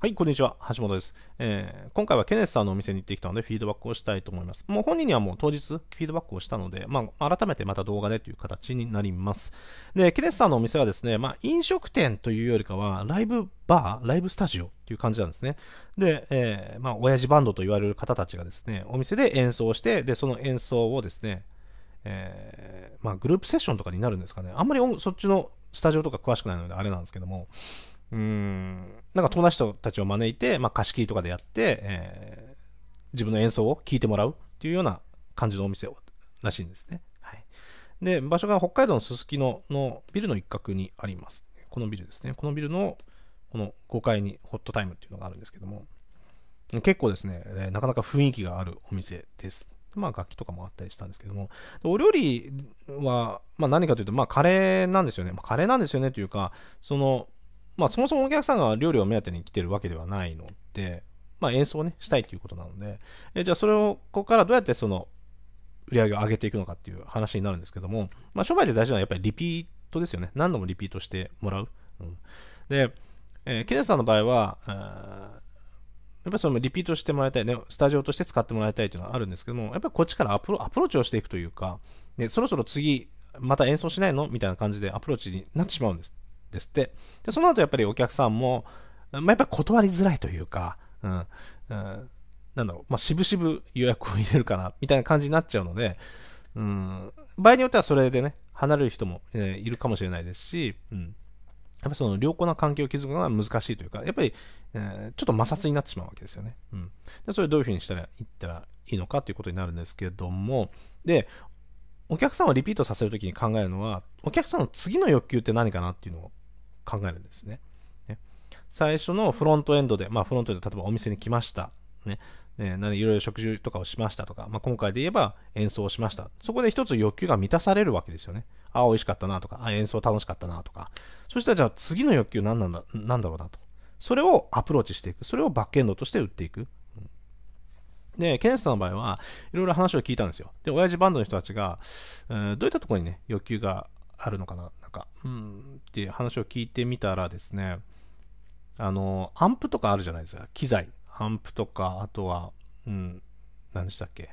はい、こんにちは。橋本です、えー、今回はケネスさんのお店に行ってきたので、フィードバックをしたいと思います。もう本人にはもう当日、フィードバックをしたので、まあ、改めてまた動画でという形になります。で、ケネスさんのお店はですね、まあ、飲食店というよりかは、ライブバー、ライブスタジオという感じなんですね。で、えー、まあ、親父バンドと言われる方たちがですね、お店で演奏して、で、その演奏をですね、えー、まあ、グループセッションとかになるんですかね。あんまりそっちのスタジオとか詳しくないので、あれなんですけども、うん、なんか友達たちを招いて、まあ、貸し切りとかでやって、えー、自分の演奏を聴いてもらうっていうような感じのお店らしいんですね。はい、で、場所が北海道のすすきののビルの一角にあります。このビルですね。このビルのこの5階にホットタイムっていうのがあるんですけども、結構ですね、えなかなか雰囲気があるお店です。まあ楽器とかもあったりしたんですけども、お料理は、まあ何かというと、まあカレーなんですよね。まあ、カレーなんですよねというか、その、まあ、そもそもお客さんが料理を目当てに来てるわけではないので、まあ、演奏をね、したいということなので、えじゃあそれを、ここからどうやってその、売り上げを上げていくのかっていう話になるんですけども、まあ、商売で大事なのはやっぱりリピートですよね。何度もリピートしてもらう。うん、で、えー、ケネスさんの場合は、えやっぱりそのリピートしてもらいたい、ね、スタジオとして使ってもらいたいというのはあるんですけども、やっぱりこっちからアプロアプローチをしていくというか、ね、そろそろ次、また演奏しないのみたいな感じでアプローチになってしまうんです。ですって。で、その後やっぱりお客さんも、まあ、やっぱり断りづらいというか、うん、うん、なんだろう、まあ、渋々予約を入れるかな、みたいな感じになっちゃうので、うん、場合によってはそれでね、離れる人も、えー、いるかもしれないですし、うん、やっぱその良好な環境を築くのが難しいというか、やっぱり、えー、ちょっと摩擦になってしまうわけですよね。うん、でそれをどういうふうにしたらいったらいいのかということになるんですけれども、で、お客さんをリピートさせるときに考えるのは、お客さんの次の欲求って何かなっていうのを考えるんですね。ね最初のフロントエンドで、まあ、フロントエンド、例えばお店に来ました。ね、ね、何いろいろ食事とかをしましたとか、まあ、今回で言えば演奏をしました。そこで一つ欲求が満たされるわけですよね。ああ、美味しかったなとか、ああ、演奏楽しかったなとか。そしたらじゃあ次の欲求何なんだ何だろうなと。それをアプローチしていく。それをバックエンドとして売っていく。で、ケンスさんの場合は、いろいろ話を聞いたんですよ。で、親父バンドの人たちが、うどういったところにね、欲求があるのかななんか、うん、っていう話を聞いてみたらですね、あの、アンプとかあるじゃないですか、機材。アンプとか、あとは、うん、何でしたっけ、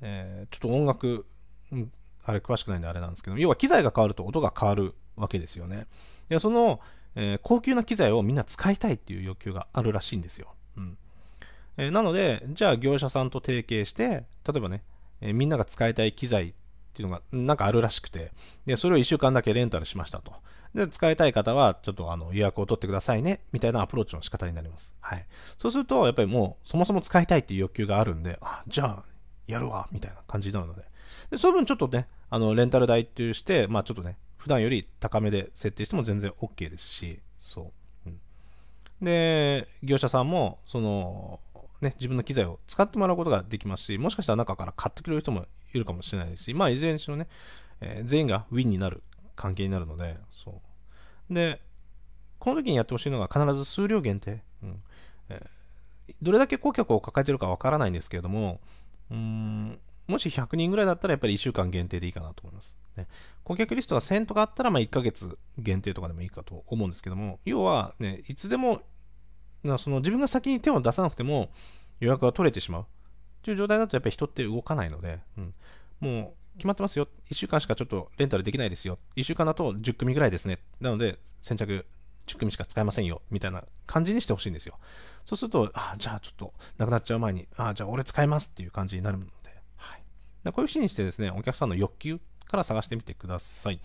えー、ちょっと音楽、うん、あれ詳しくないんであれなんですけど、要は機材が変わると音が変わるわけですよね。で、その、えー、高級な機材をみんな使いたいっていう要求があるらしいんですよ。うん。えー、なので、じゃあ業者さんと提携して、例えばね、えみんなが使いたい機材っていうのがなんかあるらしくて、で、それを1週間だけレンタルしましたと。で、使いたい方は、ちょっとあの予約を取ってくださいね、みたいなアプローチの仕方になります。はい。そうすると、やっぱりもう、そもそも使いたいっていう欲求があるんで、あ、じゃあ、やるわ、みたいな感じになるので。で、その分ちょっとね、あの、レンタル代っていうして、まあちょっとね、普段より高めで設定しても全然 OK ですし、そう。うん、で、業者さんも、その、ね、自分の機材を使ってもらうことができますし、もしかしたら中から買ってくれる人もいるかもしれないですし、まあ、いずれにしろね、えー、全員がウィンになる関係になるので、そう。で、この時にやってほしいのが必ず数量限定。うんえー、どれだけ顧客を抱えてるかわからないんですけれども、うんもし100人ぐらいだったらやっぱり1週間限定でいいかなと思います。ね、顧客リストが1000とかあったらまあ1ヶ月限定とかでもいいかと思うんですけども、要は、ね、いつでもなその自分が先に手を出さなくても予約が取れてしまう。という状態だとやっぱり人って動かないので、うん、もう決まってますよ、1週間しかちょっとレンタルできないですよ、1週間だと10組ぐらいですね、なので先着10組しか使えませんよみたいな感じにしてほしいんですよ。そうすると、あじゃあちょっとなくなっちゃう前に、あじゃあ俺使いますっていう感じになるので、はい、こういうふうにしてですね、お客さんの欲求から探してみてください。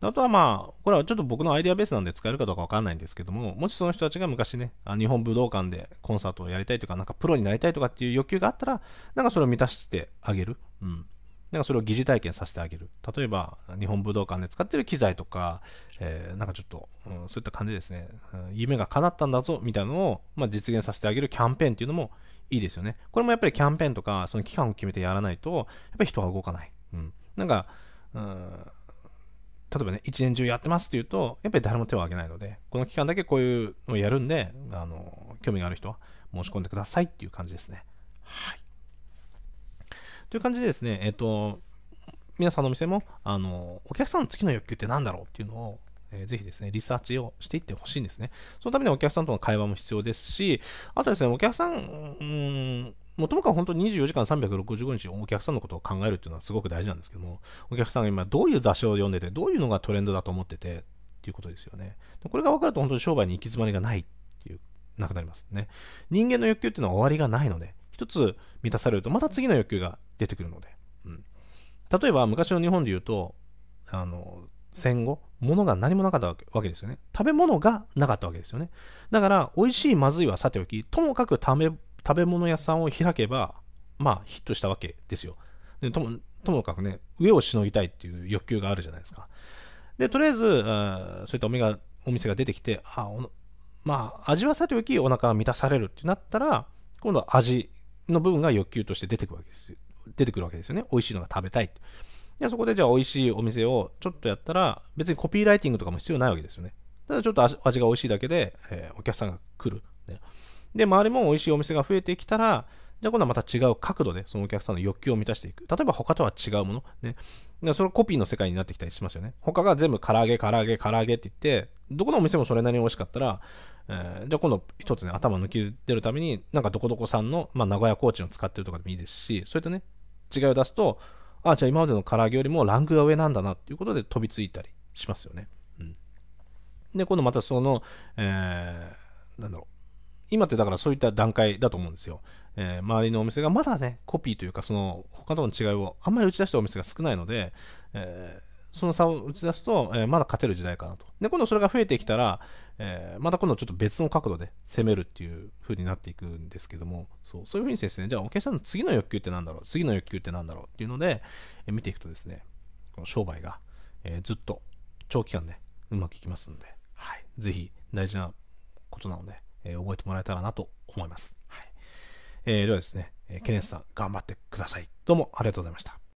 あとはまあ、これはちょっと僕のアイデアベースなんで使えるかどうかわかんないんですけども、もしその人たちが昔ね、日本武道館でコンサートをやりたいとか、なんかプロになりたいとかっていう欲求があったら、なんかそれを満たしてあげる。うん。なんかそれを疑似体験させてあげる。例えば、日本武道館で使ってる機材とか、えー、なんかちょっと、うん、そういった感じですね、うん、夢が叶ったんだぞ、みたいなのを、まあ、実現させてあげるキャンペーンっていうのもいいですよね。これもやっぱりキャンペーンとか、その期間を決めてやらないと、やっぱり人は動かない。うん。なんか、うん、例えばね、一年中やってますって言うと、やっぱり誰も手を挙げないので、この期間だけこういうのをやるんで、あの、興味がある人は申し込んでくださいっていう感じですね。はい。という感じでですね、えっ、ー、と、皆さんのお店も、あの、お客さんの次の欲求って何だろうっていうのを、えー、ぜひですね、リサーチをしていってほしいんですね。そのためにお客さんとの会話も必要ですし、あとですね、お客さん、うん、もともとは本当に24時間365日お客さんのことを考えるっていうのはすごく大事なんですけども、お客さんが今どういう雑誌を読んでて、どういうのがトレンドだと思っててっていうことですよね。これが分かると本当に商売に行き詰まりがないっていう、なくなりますね。人間の欲求っていうのは終わりがないので、一つ満たされるとまた次の欲求が出てくるので。うん、例えば昔の日本で言うと、あの、戦後、物が何もなかったわけですよね。食べ物がなかったわけですよね。だから、美味しい、まずいはさておき、ともかく食べ食べ物屋さんを開けば、まあ、ヒットしたわけですよ。でともともかくね、上をしのぎたいっていう欲求があるじゃないですか。で、とりあえず、あそういったおがお店が出てきて、あおまあ、味はさておきお腹が満たされるってなったら、今度は味の部分が欲求として出てくるわけです出てくるわけですよね。美味しいのが食べたい。でそこでじゃあ美味しいお店をちょっとやったら、別にコピーライティングとかも必要ないわけですよね。ただちょっと味が美味しいだけで、えー、お客さんが来る、ね。で、周りも美味しいお店が増えてきたら、じゃあ今度はまた違う角度でそのお客さんの欲求を満たしていく。例えば他とは違うもの。ね。だそれコピーの世界になってきたりしますよね。他が全部唐揚げ、唐揚げ、唐揚げって言って、どこのお店もそれなりに美味しかったら、えー、じゃあ今度一つね、頭抜き出るために、なんかどこどこさんの、まあ、名古屋コーチンを使ってるとかでもいいですし、そういったね、違いを出すと、ああ、じゃあ今までの唐揚げよりもランクが上なんだなっていうことで飛びついたりしますよね。うん。で、今度またその、えー、なんだろう。今ってだからそういった段階だと思うんですよ。えー、周りのお店がまだね、コピーというか、その他との違いをあんまり打ち出したお店が少ないので、えー、その差を打ち出すと、えー、まだ勝てる時代かなと。で、今度それが増えてきたら、えまた今度ちょっと別の角度で攻めるっていう風になっていくんですけども、そうそういう風にですね、じゃあお客さんの次の欲求って何だろう、次の欲求って何だろうっていうので、え見ていくとですね、この商売が、えずっと長期間ね、うまくいきますんで、はい、ぜひ大事なことなので、えー、覚えてもらえたらなと思います。はい。えー、ではですね、えー、ケネスさん、頑張ってください。どうもありがとうございました。